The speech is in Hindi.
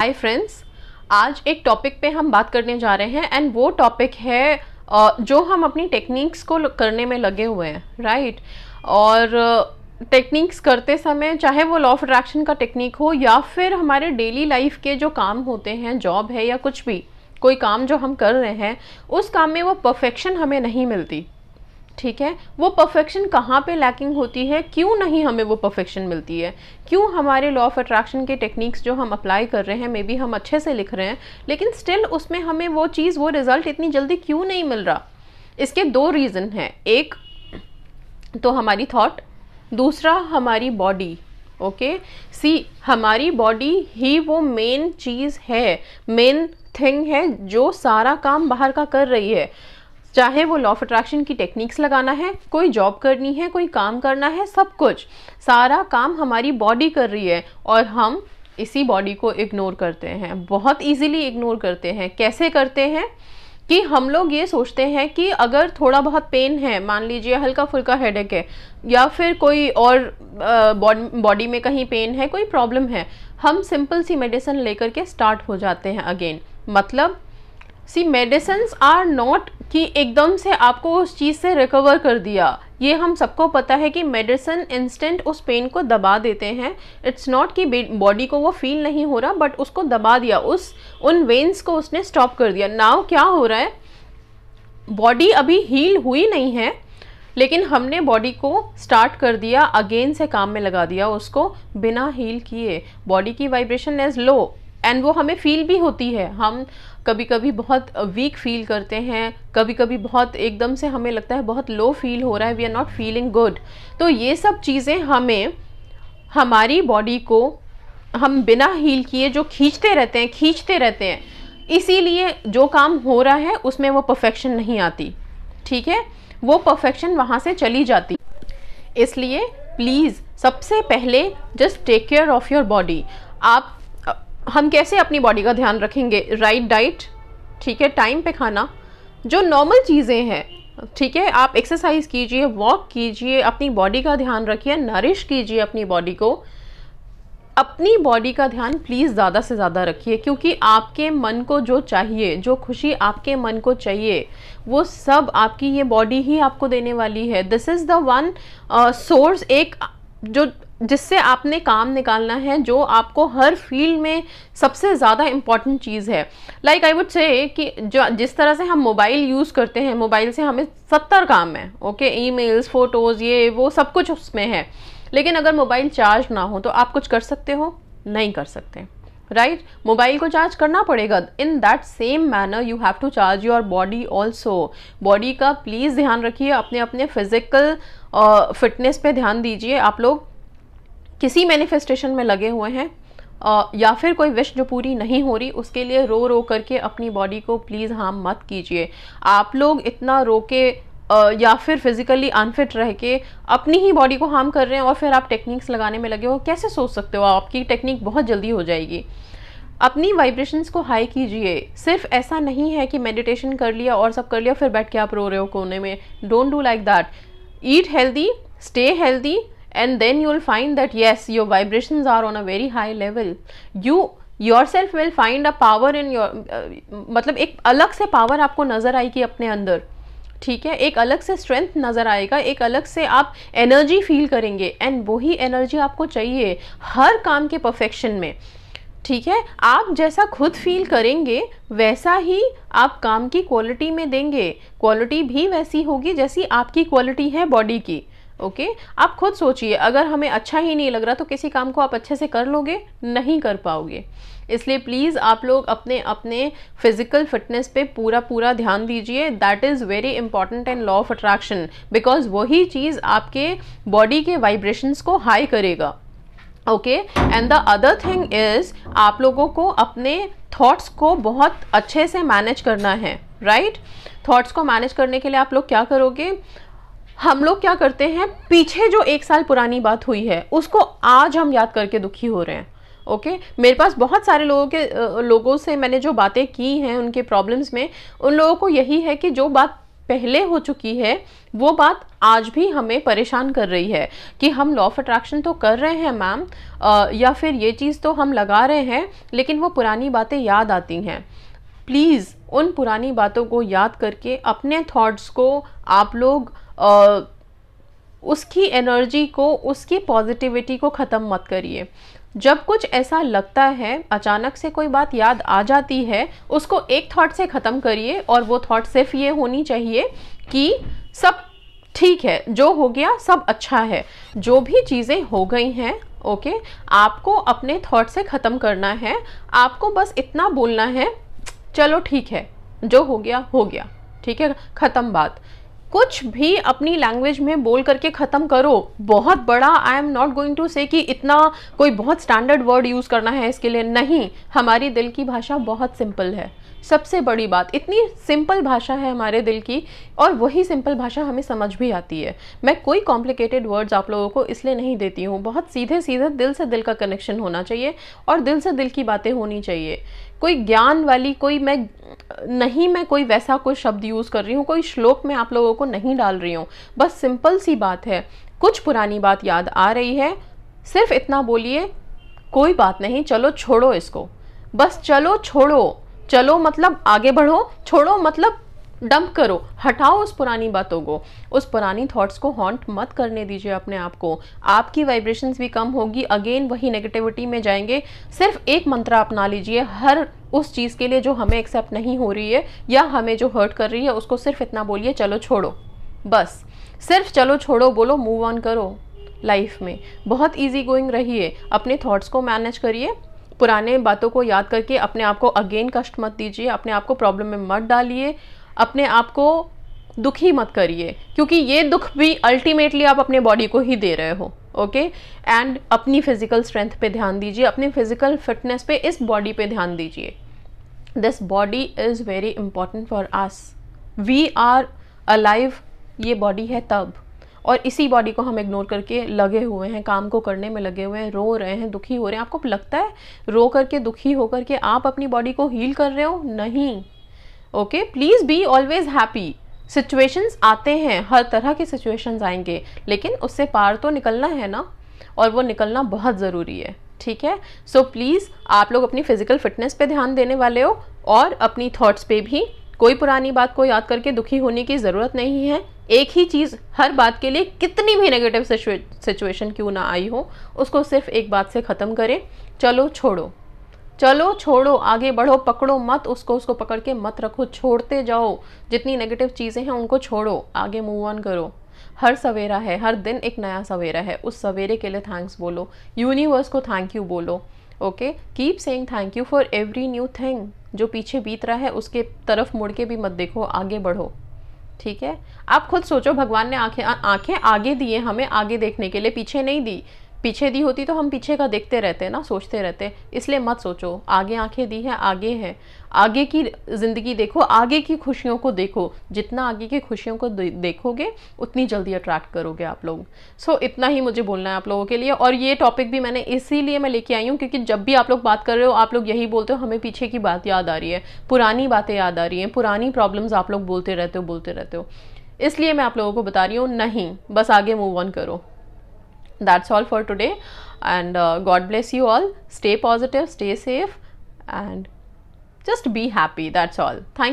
हाय फ्रेंड्स आज एक टॉपिक पे हम बात करने जा रहे हैं एंड वो टॉपिक है जो हम अपनी टेक्निक्स को करने में लगे हुए हैं राइट और टेक्निक्स करते समय चाहे वो लॉ ऑफ अट्रैक्शन का टेक्निक हो या फिर हमारे डेली लाइफ के जो काम होते हैं जॉब है या कुछ भी कोई काम जो हम कर रहे हैं उस काम में वो परफेक्शन हमें नहीं मिलती ठीक है वो परफेक्शन कहाँ पे लैकिंग होती है क्यों नहीं हमें वो परफेक्शन मिलती है क्यों हमारे लॉ ऑफ अट्रैक्शन के टेक्निक्स जो हम अप्लाई कर रहे हैं मे बी हम अच्छे से लिख रहे हैं लेकिन स्टिल उसमें हमें वो चीज़ वो रिज़ल्ट इतनी जल्दी क्यों नहीं मिल रहा इसके दो रीज़न हैं एक तो हमारी थॉट दूसरा हमारी बॉडी ओके सी हमारी बॉडी ही वो मेन चीज़ है मेन थिंग है जो सारा काम बाहर का कर रही है चाहे वो लॉ ऑफ अट्रैक्शन की टेक्निक्स लगाना है कोई जॉब करनी है कोई काम करना है सब कुछ सारा काम हमारी बॉडी कर रही है और हम इसी बॉडी को इग्नोर करते हैं बहुत इजीली इग्नोर करते हैं कैसे करते हैं कि हम लोग ये सोचते हैं कि अगर थोड़ा बहुत पेन है मान लीजिए हल्का फुल्का हेड है या फिर कोई और बॉडी में कहीं पेन है कोई प्रॉब्लम है हम सिंपल सी मेडिसिन लेकर के स्टार्ट हो जाते हैं अगेन मतलब सी मेडिसन्स आर नॉट कि एकदम से आपको उस चीज़ से रिकवर कर दिया ये हम सबको पता है कि मेडिसिन इंस्टेंट उस पेन को दबा देते हैं इट्स नॉट कि बॉडी को वो फील नहीं हो रहा बट उसको दबा दिया उस उन वेन्स को उसने स्टॉप कर दिया नाव क्या हो रहा है बॉडी अभी हील हुई नहीं है लेकिन हमने बॉडी को स्टार्ट कर दिया अगेन से काम में लगा दिया उसको बिना हील किए बॉडी की वाइब्रेशन एज लो एंड वो हमें फील भी होती है हम कभी कभी बहुत वीक फील करते हैं कभी कभी बहुत एकदम से हमें लगता है बहुत लो फील हो रहा है we are not feeling good तो ये सब चीज़ें हमें हमारी बॉडी को हम बिना हील किए जो खींचते रहते हैं खींचते रहते हैं इसीलिए जो काम हो रहा है उसमें वो परफेक्शन नहीं आती ठीक है वो परफेक्शन वहाँ से चली जाती इसलिए प्लीज़ सबसे पहले just take care of your body आप हम कैसे अपनी बॉडी का ध्यान रखेंगे राइट डाइट ठीक है टाइम पे खाना जो नॉर्मल चीज़ें हैं ठीक है आप एक्सरसाइज कीजिए वॉक कीजिए अपनी बॉडी का ध्यान रखिए नरिश कीजिए अपनी बॉडी को अपनी बॉडी का ध्यान प्लीज़ ज़्यादा से ज़्यादा रखिए क्योंकि आपके मन को जो चाहिए जो खुशी आपके मन को चाहिए वो सब आपकी ये बॉडी ही आपको देने वाली है this is the one source एक जो जिससे आपने काम निकालना है जो आपको हर फील्ड में सबसे ज़्यादा इम्पॉर्टेंट चीज़ है लाइक आई वुड से कि जो जिस तरह से हम मोबाइल यूज़ करते हैं मोबाइल से हमें सत्तर काम है ओके ईमेल्स फ़ोटोज़ ये वो सब कुछ उसमें है लेकिन अगर मोबाइल चार्ज ना हो तो आप कुछ कर सकते हो नहीं कर सकते राइट right? मोबाइल को चार्ज करना पड़ेगा in that same manner you have to charge your body also body का प्लीज़ ध्यान रखिए अपने अपने फिज़िकल फिटनेस पे ध्यान दीजिए आप लोग किसी मैनिफेस्टेशन में लगे हुए हैं या फिर कोई विश जो पूरी नहीं हो रही उसके लिए रो रो करके अपनी बॉडी को प्लीज़ हार्म मत कीजिए आप लोग इतना रो के या फिर फिजिकली अनफिट रह के अपनी ही बॉडी को हार्म कर रहे हैं और फिर आप टेक्निक्स लगाने में लगे हो कैसे सोच सकते हो आपकी टेक्निक बहुत जल्दी हो जाएगी अपनी वाइब्रेशंस को हाई कीजिए सिर्फ ऐसा नहीं है कि मेडिटेशन कर लिया और सब कर लिया फिर बैठ के आप रो रहे हो कोने में don't do like that eat healthy stay healthy and then you will find that yes your vibrations are on a very high level you yourself will find a power in your मतलब एक अलग से पावर आपको नज़र आएगी अपने अंदर ठीक है एक अलग से स्ट्रेंथ नज़र आएगा एक अलग से आप एनर्जी फील करेंगे एंड वही एनर्जी आपको चाहिए हर काम के परफेक्शन में ठीक है आप जैसा खुद फील करेंगे वैसा ही आप काम की क्वालिटी में देंगे क्वालिटी भी वैसी होगी जैसी आपकी क्वालिटी है बॉडी की ओके आप खुद सोचिए अगर हमें अच्छा ही नहीं लग रहा तो किसी काम को आप अच्छे से कर लोगे नहीं कर पाओगे इसलिए प्लीज़ आप लोग अपने अपने फिजिकल फिटनेस पे पूरा पूरा ध्यान दीजिए that is very important and law of attraction because वही चीज़ आपके बॉडी के वाइब्रेशंस को हाई करेगा okay and the other thing is आप लोगों को अपने थॉट्स को बहुत अच्छे से मैनेज करना है राइट right? थॉट्स को मैनेज करने के लिए आप लोग क्या करोगे हम लोग क्या करते हैं पीछे जो एक साल पुरानी बात हुई है उसको आज हम याद करके दुखी हो रहे हैं ओके okay? मेरे पास बहुत सारे लोगों के लोगों से मैंने जो बातें की हैं उनके प्रॉब्लम्स में उन लोगों को यही है कि जो बात पहले हो चुकी है वो बात आज भी हमें परेशान कर रही है कि हम लॉ ऑफ अट्रैक्शन तो कर रहे हैं मैम या फिर ये चीज़ तो हम लगा रहे हैं लेकिन वो पुरानी बातें याद आती हैं प्लीज़ उन पुरानी बातों को याद करके अपने थॉट्स को आप लोग उसकी एनर्जी को उसकी पॉजिटिविटी को ख़त्म मत करिए जब कुछ ऐसा लगता है अचानक से कोई बात याद आ जाती है उसको एक थॉट से ख़त्म करिए और वो थॉट सिर्फ ये होनी चाहिए कि सब ठीक है जो हो गया सब अच्छा है जो भी चीज़ें हो गई हैं ओके आपको अपने थॉट से ख़त्म करना है आपको बस इतना बोलना है चलो ठीक है जो हो गया हो गया ठीक है ख़त्म बात कुछ भी अपनी लैंग्वेज में बोल करके ख़त्म करो बहुत बड़ा I am not going to say कि इतना कोई बहुत स्टैंडर्ड वर्ड यूज़ करना है इसके लिए नहीं हमारी दिल की भाषा बहुत सिंपल है सबसे बड़ी बात इतनी सिंपल भाषा है हमारे दिल की और वही सिंपल भाषा हमें समझ भी आती है मैं कोई कॉम्प्लिकेटेड वर्ड्स आप लोगों को इसलिए नहीं देती हूँ बहुत सीधे सीधे दिल से दिल का कनेक्शन होना चाहिए और दिल से दिल की बातें होनी चाहिए कोई ज्ञान वाली कोई मैं नहीं मैं कोई वैसा कोई शब्द यूज़ कर रही हूँ कोई श्लोक मैं आप लोगों को नहीं डाल रही हूँ बस सिंपल सी बात है कुछ पुरानी बात याद आ रही है सिर्फ इतना बोलिए कोई बात नहीं चलो छोड़ो इसको बस चलो छोड़ो चलो मतलब आगे बढ़ो छोड़ो मतलब डंप करो हटाओ उस पुरानी बातों को उस पुरानी थॉट्स को हॉन्ट मत करने दीजिए अपने आप को आपकी वाइब्रेशंस भी कम होगी अगेन वही नेगेटिविटी में जाएंगे सिर्फ एक मंत्र अपना लीजिए हर उस चीज़ के लिए जो हमें एक्सेप्ट नहीं हो रही है या हमें जो हर्ट कर रही है उसको सिर्फ इतना बोलिए चलो छोड़ो बस सिर्फ चलो छोड़ो बोलो मूव ऑन करो लाइफ में बहुत ईजी गोइंग रहिए अपने थॉट्स को मैनेज करिए पुराने बातों को याद करके अपने आप को अगेन कष्ट मत दीजिए अपने आप को प्रॉब्लम में मत डालिए अपने आप को दुखी मत करिए क्योंकि ये दुख भी अल्टीमेटली आप अपने बॉडी को ही दे रहे हो ओके एंड अपनी फिजिकल स्ट्रेंथ पे ध्यान दीजिए अपनी फिजिकल फिटनेस पे इस बॉडी पे ध्यान दीजिए this body is very important for us we are alive ये बॉडी है तब और इसी बॉडी को हम इग्नोर करके लगे हुए हैं काम को करने में लगे हुए हैं रो रहे हैं दुखी हो रहे हैं आपको लगता है रो करके दुखी होकर के आप अपनी बॉडी को हील कर रहे हो नहीं okay please be always happy situations आते हैं हर तरह के सिचुएशंस आएंगे लेकिन उससे पार तो निकलना है ना और वो निकलना बहुत ज़रूरी है ठीक है सो so, प्लीज़ आप लोग अपनी फ़िज़िकल फिटनेस पे ध्यान देने वाले हो और अपनी थॉट्स पे भी कोई पुरानी बात को याद करके दुखी होने की ज़रूरत नहीं है एक ही चीज़ हर बात के लिए कितनी भी नेगेटिव सिचुएशन क्यों ना आई हो उसको सिर्फ एक बात से ख़त्म करें चलो छोड़ो चलो छोड़ो आगे बढ़ो पकड़ो मत उसको उसको पकड़ के मत रखो छोड़ते जाओ जितनी नेगेटिव चीज़ें हैं उनको छोड़ो आगे मूव ऑन करो हर सवेरा है हर दिन एक नया सवेरा है उस सवेरे के लिए थैंक्स बोलो यूनिवर्स को थैंक यू बोलो okay keep saying thank you for every new thing जो पीछे बीत रहा है उसके तरफ मुड़ के भी मत देखो आगे बढ़ो ठीक है आप खुद सोचो भगवान ने आंखें आंखें आगे दिए हमें आगे देखने के लिए पीछे नहीं दी पीछे दी होती तो हम पीछे का देखते रहते ना सोचते रहते इसलिए मत सोचो आगे आंखें दी है आगे है आगे की ज़िंदगी देखो आगे की खुशियों को देखो जितना आगे की खुशियों को देखोगे उतनी जल्दी अट्रैक्ट करोगे आप लोग सो so, इतना ही मुझे बोलना है आप लोगों के लिए और ये टॉपिक भी मैंने इसीलिए मैं लेके आई हूँ क्योंकि जब भी आप लोग बात कर रहे हो आप लोग यही बोलते हो हमें पीछे की बात याद आ रही है पुरानी बातें याद आ रही हैं पुरानी प्रॉब्लम्स आप लोग बोलते रहते हो बोलते रहते हो इसलिए मैं आप लोगों को बता रही हूँ नहीं बस आगे मूव ऑन करो that's all for today and uh, god bless you all stay positive stay safe and just be happy that's all thank you